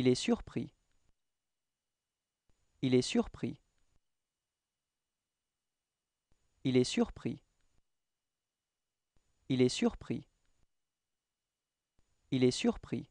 Il est surpris. Il est surpris. Il est surpris. Il est surpris. Il est surpris.